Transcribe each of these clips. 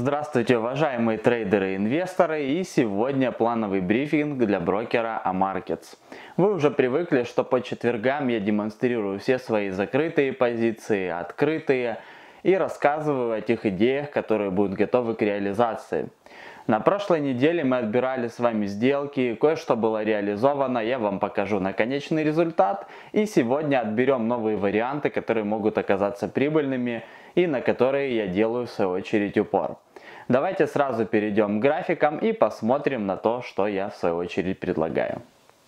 Здравствуйте, уважаемые трейдеры и инвесторы, и сегодня плановый брифинг для брокера Амаркетс. Вы уже привыкли, что по четвергам я демонстрирую все свои закрытые позиции, открытые, и рассказываю о тех идеях, которые будут готовы к реализации. На прошлой неделе мы отбирали с вами сделки, кое-что было реализовано, я вам покажу наконечный результат. И сегодня отберем новые варианты, которые могут оказаться прибыльными и на которые я делаю в свою очередь упор. Давайте сразу перейдем к графикам и посмотрим на то, что я в свою очередь предлагаю.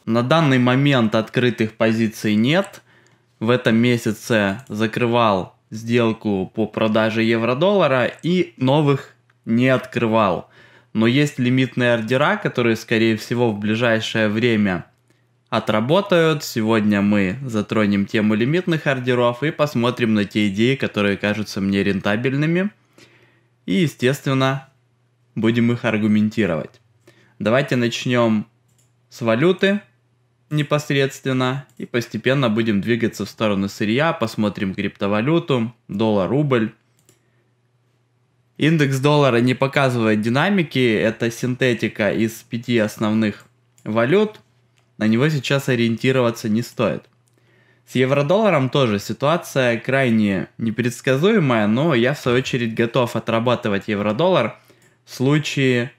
На данный момент открытых позиций нет. В этом месяце закрывал сделку по продаже евро-доллара и новых не открывал. Но есть лимитные ордера, которые, скорее всего, в ближайшее время отработают. Сегодня мы затронем тему лимитных ордеров и посмотрим на те идеи, которые кажутся мне рентабельными – и, естественно, будем их аргументировать. Давайте начнем с валюты непосредственно и постепенно будем двигаться в сторону сырья, посмотрим криптовалюту, доллар, рубль. Индекс доллара не показывает динамики, это синтетика из пяти основных валют, на него сейчас ориентироваться не стоит. С евро-долларом тоже ситуация крайне непредсказуемая, но я в свою очередь готов отрабатывать евро-доллар в случае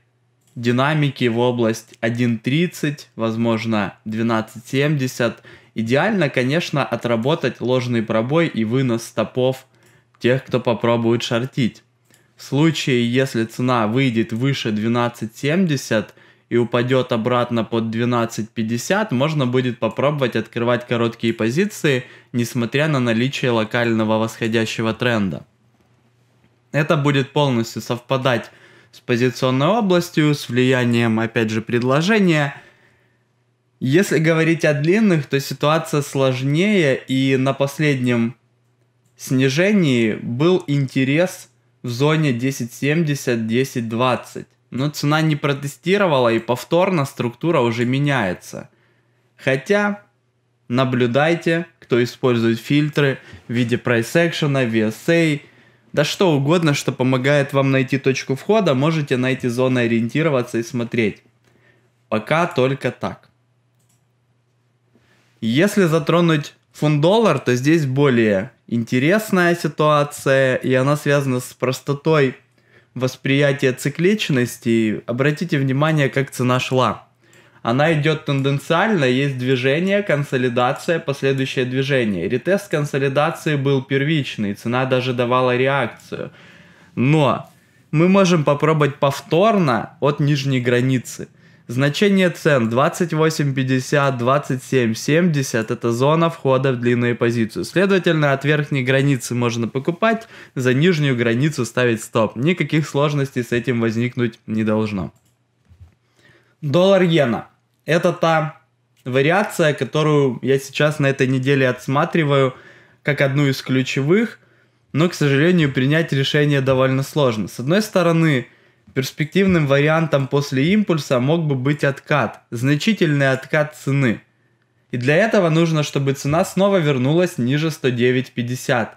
динамики в область 1.30, возможно 12.70. Идеально, конечно, отработать ложный пробой и вынос стопов тех, кто попробует шортить. В случае, если цена выйдет выше 12.70, и упадет обратно под 12.50, можно будет попробовать открывать короткие позиции, несмотря на наличие локального восходящего тренда. Это будет полностью совпадать с позиционной областью, с влиянием, опять же, предложения. Если говорить о длинных, то ситуация сложнее, и на последнем снижении был интерес в зоне 10.70-10.20 но цена не протестировала и повторно структура уже меняется. Хотя, наблюдайте, кто использует фильтры в виде price action, VSA, да что угодно, что помогает вам найти точку входа, можете на эти зоны ориентироваться и смотреть. Пока только так. Если затронуть фунт-доллар, то здесь более интересная ситуация, и она связана с простотой восприятие цикличности, обратите внимание, как цена шла. Она идет тенденциально, есть движение, консолидация, последующее движение. Ретест консолидации был первичный, цена даже давала реакцию. Но мы можем попробовать повторно от нижней границы – Значение цен 28,50, 27,70. это зона входа в длинную позицию. Следовательно, от верхней границы можно покупать, за нижнюю границу ставить стоп. Никаких сложностей с этим возникнуть не должно. Доллар-иена – это та вариация, которую я сейчас на этой неделе отсматриваю как одну из ключевых, но, к сожалению, принять решение довольно сложно. С одной стороны, Перспективным вариантом после импульса мог бы быть откат, значительный откат цены. И для этого нужно, чтобы цена снова вернулась ниже 109.50.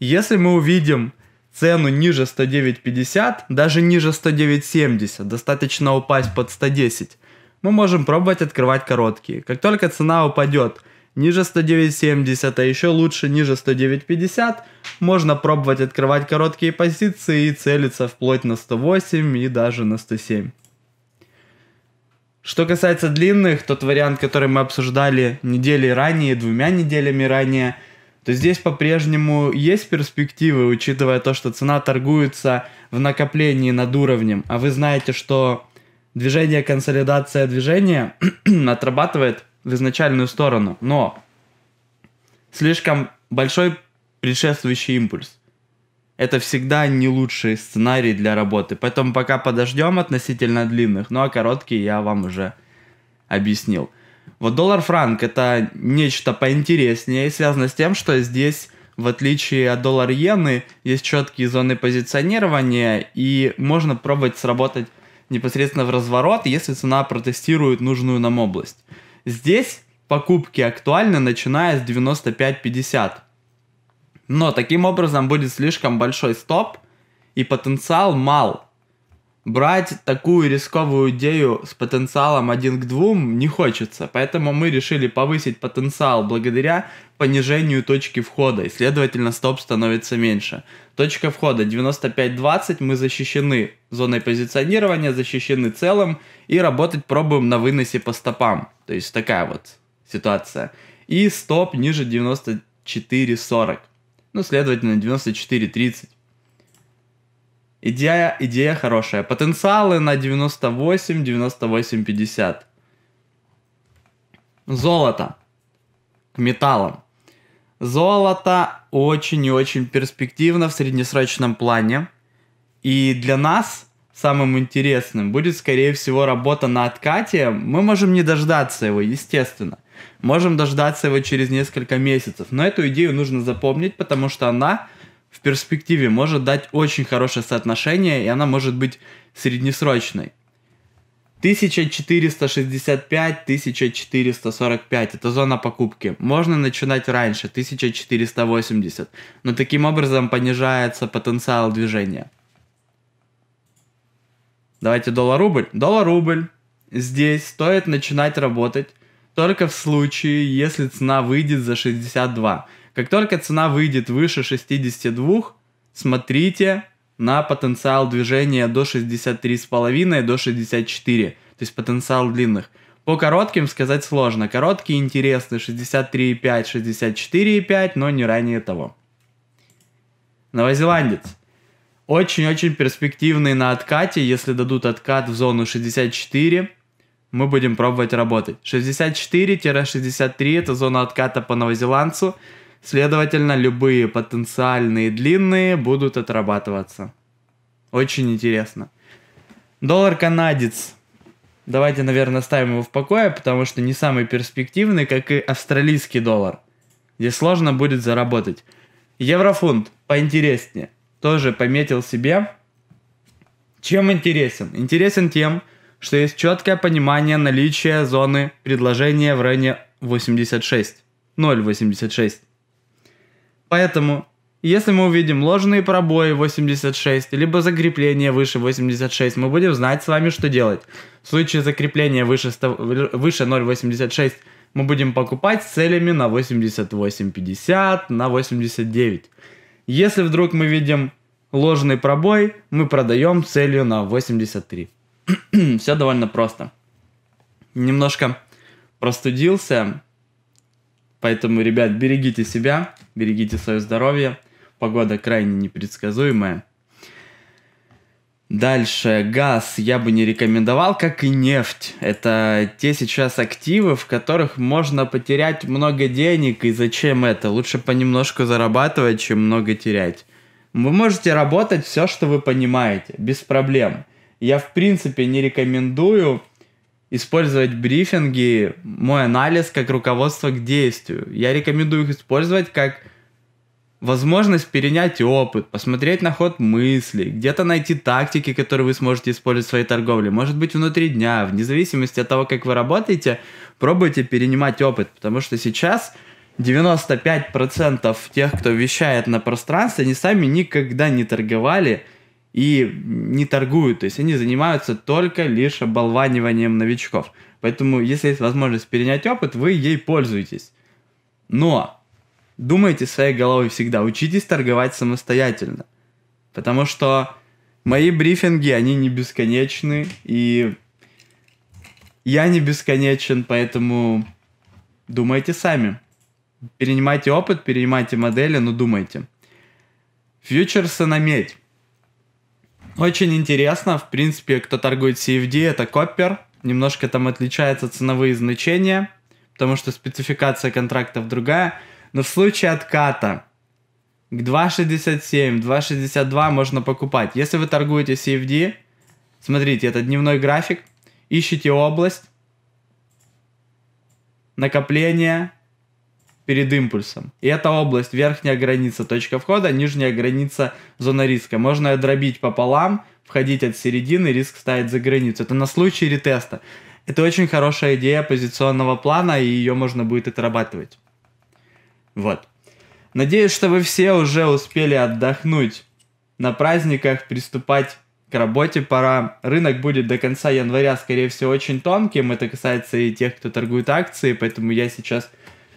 Если мы увидим цену ниже 109.50, даже ниже 109.70, достаточно упасть под 110, мы можем пробовать открывать короткие. Как только цена упадет – ниже 109.70, а еще лучше ниже 109.50, можно пробовать открывать короткие позиции и целиться вплоть на 108 и даже на 107. Что касается длинных, тот вариант, который мы обсуждали недели ранее, двумя неделями ранее, то здесь по-прежнему есть перспективы, учитывая то, что цена торгуется в накоплении над уровнем, а вы знаете, что движение консолидация движения отрабатывает – в изначальную сторону, но слишком большой предшествующий импульс. Это всегда не лучший сценарий для работы. Поэтому пока подождем относительно длинных, ну а короткие я вам уже объяснил. Вот доллар-франк это нечто поинтереснее, связано с тем, что здесь, в отличие от доллар-иены, есть четкие зоны позиционирования, и можно пробовать сработать непосредственно в разворот, если цена протестирует нужную нам область. Здесь покупки актуальны, начиная с 95-50. Но таким образом будет слишком большой стоп и потенциал мал брать такую рисковую идею с потенциалом 1 к 2 не хочется, поэтому мы решили повысить потенциал благодаря понижению точки входа, и, следовательно, стоп становится меньше. Точка входа 95-20, мы защищены зоной позиционирования, защищены целым, и работать пробуем на выносе по стопам. То есть такая вот ситуация. И стоп ниже 94-40, ну, следовательно, 94-30. Идея, идея хорошая. Потенциалы на 98, 98, 50. Золото. К металлам. Золото очень и очень перспективно в среднесрочном плане. И для нас самым интересным будет, скорее всего, работа на откате. Мы можем не дождаться его, естественно. Можем дождаться его через несколько месяцев. Но эту идею нужно запомнить, потому что она в перспективе может дать очень хорошее соотношение, и она может быть среднесрочной. 1465-1445 это зона покупки. Можно начинать раньше, 1480, но таким образом понижается потенциал движения. Давайте доллар-рубль. Доллар-рубль здесь стоит начинать работать только в случае, если цена выйдет за 62. Как только цена выйдет выше 62, смотрите на потенциал движения до 63,5, до 64, то есть потенциал длинных. По коротким сказать сложно. Короткие интересны 63,5, 64,5, но не ранее того. Новозеландец. Очень-очень перспективный на откате. Если дадут откат в зону 64, мы будем пробовать работать. 64-63 это зона отката по новозеландцу. Следовательно, любые потенциальные длинные будут отрабатываться. Очень интересно. Доллар канадец. Давайте, наверное, ставим его в покое, потому что не самый перспективный, как и австралийский доллар, где сложно будет заработать. Еврофунт поинтереснее. Тоже пометил себе. Чем интересен? Интересен тем, что есть четкое понимание наличия зоны предложения в районе 86. 0,86. Поэтому, если мы увидим ложные пробои 86, либо закрепление выше 86, мы будем знать с вами, что делать. В случае закрепления выше, выше 0,86 мы будем покупать с целями на 88,50, на 89. Если вдруг мы видим ложный пробой, мы продаем целью на 83. Все довольно просто. Немножко простудился, Поэтому, ребят, берегите себя, берегите свое здоровье. Погода крайне непредсказуемая. Дальше, газ я бы не рекомендовал, как и нефть. Это те сейчас активы, в которых можно потерять много денег, и зачем это? Лучше понемножку зарабатывать, чем много терять. Вы можете работать все, что вы понимаете, без проблем. Я в принципе не рекомендую использовать брифинги, мой анализ как руководство к действию. Я рекомендую их использовать как возможность перенять опыт, посмотреть на ход мыслей, где-то найти тактики, которые вы сможете использовать в своей торговле. Может быть, внутри дня, вне зависимости от того, как вы работаете, пробуйте перенимать опыт, потому что сейчас 95% тех, кто вещает на пространстве, они сами никогда не торговали – и не торгуют, то есть они занимаются только лишь оболваниванием новичков. Поэтому, если есть возможность перенять опыт, вы ей пользуетесь. Но думайте своей головой всегда, учитесь торговать самостоятельно. Потому что мои брифинги, они не бесконечны, и я не бесконечен, поэтому думайте сами. Перенимайте опыт, перенимайте модели, но думайте. Фьючерсы на медь. Очень интересно, в принципе, кто торгует CFD, это Коппер. Немножко там отличаются ценовые значения, потому что спецификация контрактов другая. Но в случае отката к 2.67, 2.62 можно покупать. Если вы торгуете CFD, смотрите, это дневной график, ищите область, накопление, перед импульсом. И эта область, верхняя граница точка входа, нижняя граница зона риска. Можно ее дробить пополам, входить от середины, риск ставить за границу. Это на случай ретеста. Это очень хорошая идея позиционного плана, и ее можно будет отрабатывать. Вот. Надеюсь, что вы все уже успели отдохнуть на праздниках, приступать к работе пора. Рынок будет до конца января, скорее всего, очень тонким. Это касается и тех, кто торгует акции, поэтому я сейчас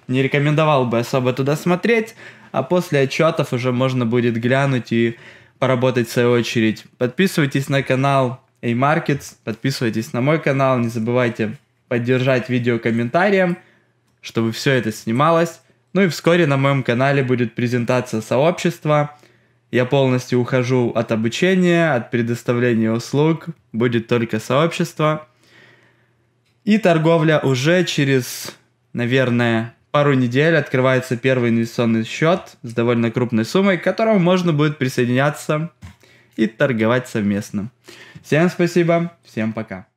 не рекомендовал бы особо туда смотреть, а после отчетов уже можно будет глянуть и поработать в свою очередь. Подписывайтесь на канал A-Markets, подписывайтесь на мой канал, не забывайте поддержать видео комментарием, чтобы все это снималось. Ну и вскоре на моем канале будет презентация сообщества. Я полностью ухожу от обучения, от предоставления услуг. Будет только сообщество. И торговля уже через, наверное, пару недель открывается первый инвестиционный счет с довольно крупной суммой, к которому можно будет присоединяться и торговать совместно. Всем спасибо, всем пока.